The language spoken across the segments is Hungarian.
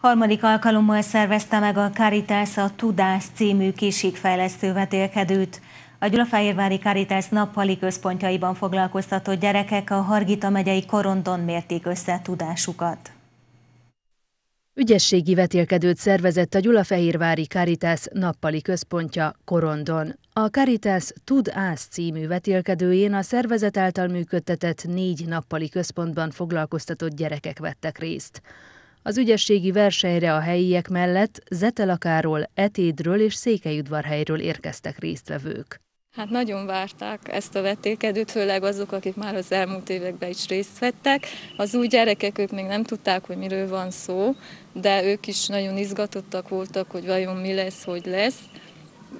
Harmadik alkalommal szervezte meg a Caritas a Tudás című kisikfejlesztő vetélkedőt. A Gyulafehérvári Caritas nappali központjaiban foglalkoztatott gyerekek a Hargita megyei Korondon mérték össze tudásukat. Ügyességi vetélkedőt szervezett a Gyulafehérvári Caritas nappali központja Korondon. A Caritas Tud Ász című vetélkedőjén a szervezet által működtetett négy nappali központban foglalkoztatott gyerekek vettek részt. Az ügyességi versenyre a helyiek mellett Zetelakáról, Etédről és Székelyudvarhelyről érkeztek résztvevők. Hát nagyon várták ezt a vetékedőt, főleg azok, akik már az elmúlt években is részt vettek. Az új gyerekek, ők még nem tudták, hogy miről van szó, de ők is nagyon izgatottak voltak, hogy vajon mi lesz, hogy lesz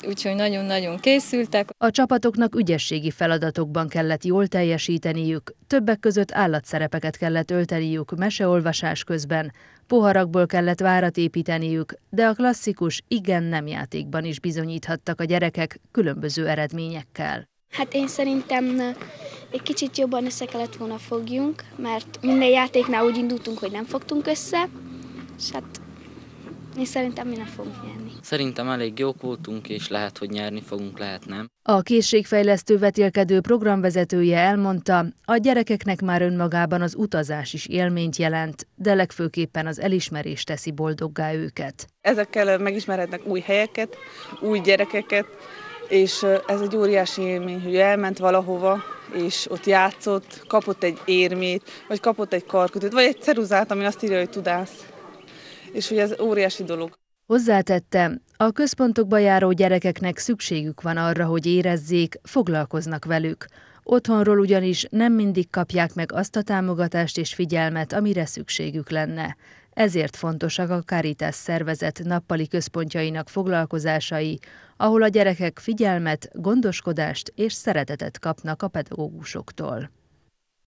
úgyhogy nagyon-nagyon készültek. A csapatoknak ügyességi feladatokban kellett jól teljesíteniük, többek között állatszerepeket kellett ölteniük meseolvasás közben, poharakból kellett várat építeniük, de a klasszikus igen-nem játékban is bizonyíthattak a gyerekek különböző eredményekkel. Hát én szerintem egy kicsit jobban össze kellett volna fogjunk, mert minden játéknál úgy indultunk, hogy nem fogtunk össze, és hát mi szerintem mi nem fogunk nyerni. Szerintem elég jók voltunk, és lehet, hogy nyerni fogunk, lehet nem. A készségfejlesztő vetélkedő programvezetője elmondta, a gyerekeknek már önmagában az utazás is élményt jelent, de legfőképpen az elismerés teszi boldoggá őket. Ezekkel megismerhetnek új helyeket, új gyerekeket, és ez egy óriási élmény, hogy elment valahova, és ott játszott, kapott egy érmét, vagy kapott egy karkötőt, vagy egy ceruzát, ami azt írja, hogy tudás és hogy ez óriási dolog. Hozzátette, a központokba járó gyerekeknek szükségük van arra, hogy érezzék, foglalkoznak velük. Otthonról ugyanis nem mindig kapják meg azt a támogatást és figyelmet, amire szükségük lenne. Ezért fontosak a Caritas szervezet nappali központjainak foglalkozásai, ahol a gyerekek figyelmet, gondoskodást és szeretetet kapnak a pedagógusoktól.